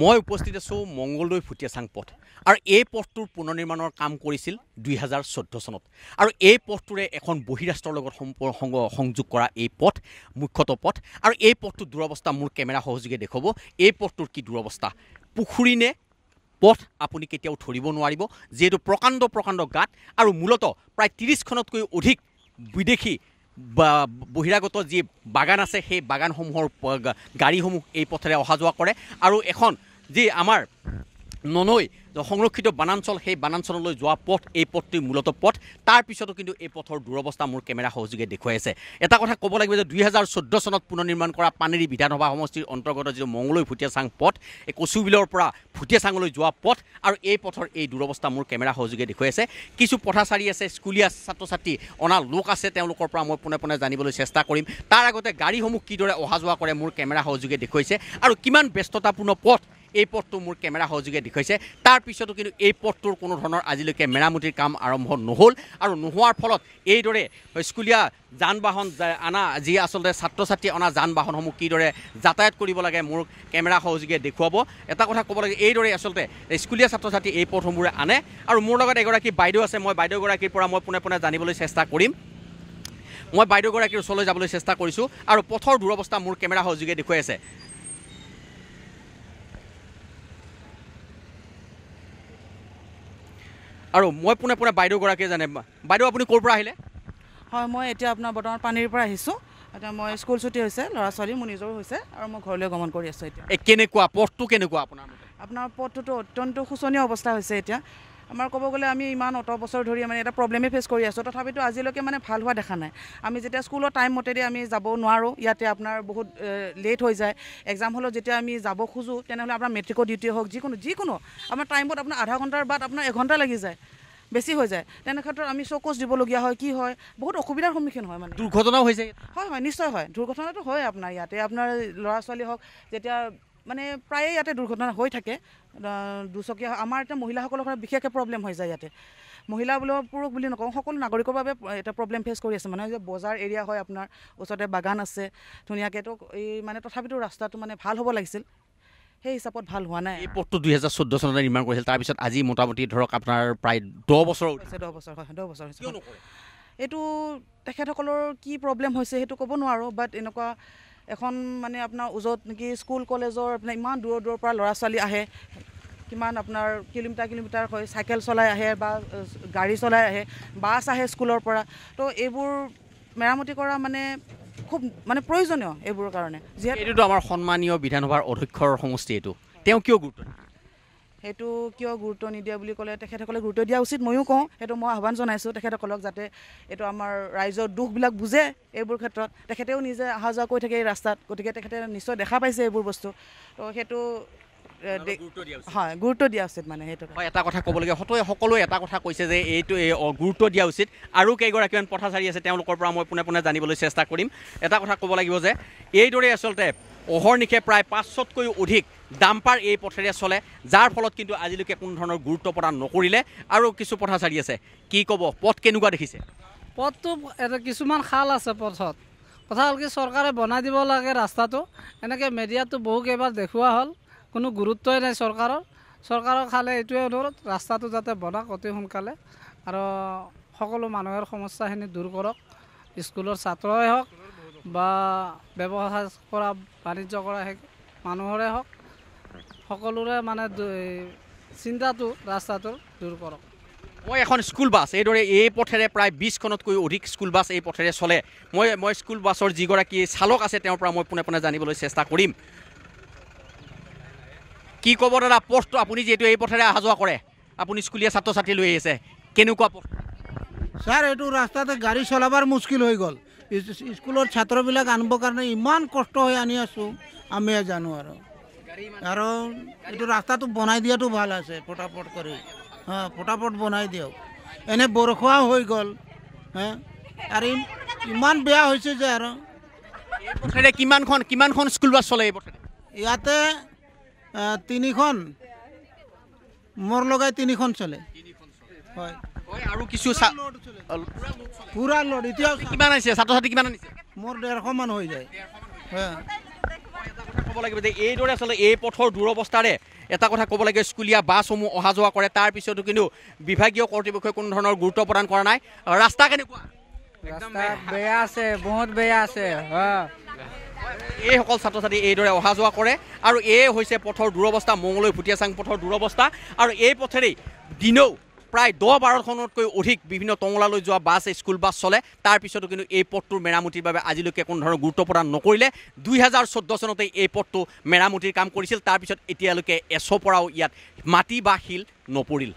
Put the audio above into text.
মই উপস্থিত আছোঁ মংগলদৈ ফুটিয়া চাং পথ আৰু এই পথটোৰ পুনৰ নিৰ্মাণৰ কাম কৰিছিল দুই হাজাৰ চৈধ্য চনত আৰু এই পথটোৰে এখন বহিৰাষ্ট্ৰৰ লগত সংযোগ কৰা এই পথ মুখ্যত পথ আৰু এই পথটোৰ দুৰৱস্থা মোৰ কেমেৰা সহযোগে দেখুৱাব এই পথটোৰ কি দুৰৱস্থা পুখুৰী নে পথ আপুনি কেতিয়াও ধৰিব নোৱাৰিব যিহেতু প্ৰকাণ্ড প্ৰকাণ্ড গাঁত আৰু মূলতঃ প্ৰায় ত্ৰিছখনতকৈ অধিক বিদেশী বহিৰাগত যি বাগান আছে সেই বাগানসমূহৰ গাড়ীসমূহ এই পথেৰে অহা যোৱা কৰে আৰু এখন যি আমাৰ ননৈ সংৰক্ষিত বানাঞ্চল সেই বানাঞ্চললৈ যোৱা পথ এই পথটোৱে মূলত পথ তাৰপিছতো কিন্তু এই পথৰ দুৰৱস্থা মোৰ কেমেৰা সহযোগে দেখুৱাই আছে এটা কথা ক'ব লাগিব যে দুই হাজাৰ চৈধ্য চনত পুনৰ নিৰ্মাণ কৰা পানেৰী বিধানসভা সমষ্টিৰ অন্তৰ্গত যিটো মঙলৈ ভুটীয়াচাং পথ এই কচুবিলৰ পৰা ভুটীয়াচাঙলৈ যোৱা পথ আৰু এই পথৰ এই দুৰৱস্থা মোৰ কেমেৰা সহযোগে দেখুৱাই আছে কিছু পথাচাৰী আছে স্কুলীয়া ছাত্ৰ ছাত্ৰী অনা লোক আছে তেওঁলোকৰ পৰা মই পোনে পোনে জানিবলৈ চেষ্টা কৰিম তাৰ আগতে গাড়ীসমূহ কিদৰে অহা যোৱা কৰে মোৰ কেমেৰা সহযোগে দেখুৱাইছে আৰু কিমান ব্যস্ততাপূৰ্ণ পথ এই পথটো মোৰ কেমেৰা সহযোগে দেখুৱাইছে তাৰপিছতো কিন্তু এই পথটোৰ কোনো ধৰণৰ আজিলৈকে মেৰামতিৰ কাম আৰম্ভ নহ'ল আৰু নোহোৱাৰ ফলত এইদৰে স্কুলীয়া যান বাহন অনা যি আচলতে ছাত্ৰ ছাত্ৰী অনা যান বাহনসমূহ কিদৰে যাতায়াত কৰিব লাগে মোৰ কেমেৰা সহযোগে দেখুৱাব এটা কথা ক'ব লাগে এইদৰে আচলতে স্কুলীয়া ছাত্ৰ ছাত্ৰী এই পথসমূহে আনে আৰু মোৰ লগত এগৰাকী বাইদেউ আছে মই বাইদেউগৰাকীৰ পৰা মই পোনে পোনে জানিবলৈ চেষ্টা কৰিম মই বাইদেউগৰাকীৰ ওচৰলৈ যাবলৈ চেষ্টা কৰিছোঁ আৰু পথৰ দুৰৱস্থা মোৰ কেমেৰা সহযোগে দেখুৱাই আছে আৰু মই পোনে পোনে বাইদেউগৰাকীয়ে জানে বাইদেউ আপুনি ক'ৰ পৰা আহিলে হয় মই এতিয়া আপোনাৰ বৰ্তমান পানীৰ পৰা আহিছোঁ এতিয়া মই স্কুল ছুটি হৈছে ল'ৰা ছোৱালী মোৰ নিজৰো হৈছে আৰু মই ঘৰলৈ গমন কৰি আছোঁ এতিয়া কেনেকুৱা পথটো কেনেকুৱা আপোনাৰ আপোনাৰ পথটোতো অত্যন্ত শোচনীয় অৱস্থা হৈছে এতিয়া আমাৰ ক'ব গ'লে আমি ইমান অত বছৰ ধৰি মানে এটা প্ৰব্লেমেই ফেচ কৰি আছোঁ তথাপিতো আজিলৈকে মানে ভাল হোৱা দেখা নাই আমি যেতিয়া স্কুলৰ টাইম মতেদি আমি যাব নোৱাৰোঁ ইয়াতে আপোনাৰ বহুত লেট হৈ যায় এক্সাম হলত যেতিয়া আমি যাব খোজোঁ তেনেহ'লে আপোনাৰ মেট্ৰিকৰ ডিউটিয়ে হওক যিকোনো যিকোনো আমাৰ টাইমত আপোনাৰ আধা ঘণ্টাৰ বাদ আপোনাৰ এঘণ্টা লাগি যায় বেছি হৈ যায় তেনে ক্ষেত্ৰত আমি চকচ দিবলগীয়া হয় কি হয় বহুত অসুবিধাৰ সন্মুখীন হয় মানে দুৰ্ঘটনাও হৈ যায় হয় হয় নিশ্চয় হয় দুৰ্ঘটনাটো হয় আপোনাৰ ইয়াতে আপোনাৰ ল'ৰা ছোৱালী হওক যেতিয়া মানে প্ৰায়ে ইয়াতে দুৰ্ঘটনা হৈ থাকে দুচকীয়া আমাৰ এতিয়া মহিলাসকলৰ কাৰণে বিশেষকৈ প্ৰব্লেম হৈ যায় ইয়াতে মহিলা বোলে পুৰুষ বুলি নকওঁ সকলো নাগৰিকৰ বাবে এটা প্ৰব্লেম ফেচ কৰি আছে মানে যে বজাৰ এৰিয়া হয় আপোনাৰ ওচৰতে বাগান আছে ধুনীয়াকৈ তো এই মানে তথাপিতো ৰাস্তাটো মানে ভাল হ'ব লাগিছিল সেই হিচাপত ভাল হোৱা নাই এই পথটো দুহেজাৰ চৈধ্য চনতে নিৰ্মাণ কৰিছিল তাৰপিছত আজি মোটামুটি ধৰক আপোনাৰ প্ৰায় দহ বছৰ হৈছে দহ বছৰ হয় দহ বছৰ হৈছে এইটো তেখেতসকলৰ কি প্ৰব্লেম হৈছে সেইটো ক'ব নোৱাৰোঁ বাট এনেকুৱা এখন মানে আপোনাৰ ওজত নেকি স্কুল কলেজৰ আপোনাৰ ইমান দূৰৰ দূৰৰ পৰা ল'ৰা ছোৱালী আহে কিমান আপোনাৰ কিলোমিটাৰ কিলোমিটাৰ হয় চাইকেল চলাই আহে বা গাড়ী চলাই আহে বাছ আহে স্কুলৰ পৰা তো এইবোৰ মেৰামতি কৰা মানে খুব মানে প্ৰয়োজনীয় এইবোৰৰ কাৰণে যিহেতু আমাৰ সন্মানীয় বিধানসভাৰ অধ্যক্ষৰ সমষ্টি এইটো তেওঁ কিয় গুৰুত্ব এইটো কিয় গুৰুত্ব নিদিয়া বুলি ক'লে তেখেতসকলে গুৰুত্ব দিয়া উচিত ময়ো কওঁ সেইটো মই আহ্বান জনাইছোঁ তেখেতসকলক যাতে এইটো আমাৰ ৰাইজৰ দুখবিলাক বুজে এইবোৰ ক্ষেত্ৰত তেখেতেও নিজে অহা যোৱা কৰি থাকে এই ৰাস্তাত গতিকে তেখেতে নিশ্চয় দেখা পাইছে এইবোৰ বস্তু তো সেইটো হয় গুৰুত্ব দিয়া উচিত মানে সেইটো হয় এটা কথা ক'বলগীয়া সতয়ে সকলোৱে এটা কথা কৈছে যে এইটো এই গুৰুত্ব দিয়া উচিত আৰু কেইগৰাকীমান পথাচাৰী আছে তেওঁলোকৰ পৰা মই পোনে পোনে জানিবলৈ চেষ্টা কৰিম এটা কথা ক'ব লাগিব যে এইদৰে আচলতে অহৰ্নিশে প্ৰায় পাঁচশতকৈও অধিক ডাম্পাৰ এই পথেৰে চলে যাৰ ফলত কিন্তু আজিলৈকে কোনো ধৰণৰ গুৰুত্ব প্ৰদান নকৰিলে আৰু কিছু পথাচাৰী আছে কি ক'ব পথ কেনেকুৱা দেখিছে পথটো কিছুমান খাল আছে পথত কথা হ'ল কি চৰকাৰে বনাই দিব লাগে ৰাস্তাটো এনেকৈ মেডিয়াতো বহু কেইবাৰ দেখুওৱা হ'ল কোনো গুৰুত্বই নাই চৰকাৰৰ চৰকাৰৰ খালে এইটোৱে অনুৰোধ ৰাস্তাটো যাতে বনাওক অতি সোনকালে আৰু সকলো মানুহৰ সমস্যাখিনি দূৰ কৰক স্কুলৰ ছাত্ৰই হওক বা ব্যৱসায় কৰা বাণিজ্য কৰা সেই মানুহৰে হওক সকলোৰে মানে চিন্তাটো ৰাস্তাটোৰ দূৰ কৰক মই এখন স্কুল বাছ এইদৰে এই পথেৰে প্ৰায় বিছখনতকৈ অধিক স্কুল বাছ এই পথেৰে চলে মই মই স্কুল বাছৰ যিগৰাকী চালক আছে তেওঁৰ পৰা মই পোনে পোনে জানিবলৈ চেষ্টা কৰিম কি ক'ব দাদা প'ষ্ট আপুনি যিহেতু এই পথেৰে অহা যোৱা কৰে আপুনি স্কুলীয়া ছাত্ৰ ছাত্ৰী লৈ আহিছে কেনেকুৱা পথ ছাৰ এইটো ৰাস্তাতে গাড়ী চলাবৰ মুস্কিল হৈ গ'ল স্কুলৰ ছাত্ৰবিলাক আনিবৰ কাৰণে ইমান কষ্ট হৈ আনি আছোঁ আমি জানো আৰু আৰু এইটো ৰাস্তাটো বনাই দিয়াটো ভাল আছে পটাপট কৰি হা পটাপট বনাই দিয়ক এনে বৰষুণ হৈ গ'ল হা আৰু ইমান বেয়া হৈছে যে আৰু কিমানখন কিমানখন স্কুল বাছ চলে এই পথেৰে ইয়াতে তিনিখন মোৰ লগাই তিনিখন চলে কথা ক'ব এইদৰে এই পথৰ দুৰৱস্থাৰে এটা স্কুলীয়া বাছসমূহ অহা যোৱা কৰে তাৰ পিছতো কিন্তু বিভাগীয় কৰ্তৃপক্ষই কোনো ধৰণৰ গুৰুত্ব প্ৰদান কৰা নাই ৰাস্তা কেনেকুৱা বেয়া আছে বহুত বেয়া আছে এইসকল ছাত্ৰ ছাত্ৰী এইদৰে অহা যোৱা কৰে আৰু এই হৈছে পথৰ দুৰৱস্থা মঙলৈ ভুটীয়াচাং পথৰ দুৰৱস্থা আৰু এই পথেৰেই দিনেও প্ৰায় দহ বাৰখনতকৈ অধিক বিভিন্ন টঙলালৈ যোৱা বাছ স্কুল বাছ চলে তাৰপিছতো কিন্তু এই পথটোৰ মেৰামতিৰ বাবে আজিলৈকে কোনো ধৰণৰ গুৰুত্ব প্ৰদান নকৰিলে দুই হাজাৰ চৈধ্য চনতেই এই পথটো মেৰামতিৰ কাম কৰিছিল তাৰপিছত এতিয়ালৈকে এছৰ পৰাও ইয়াত মাটি বা শিল নপৰিল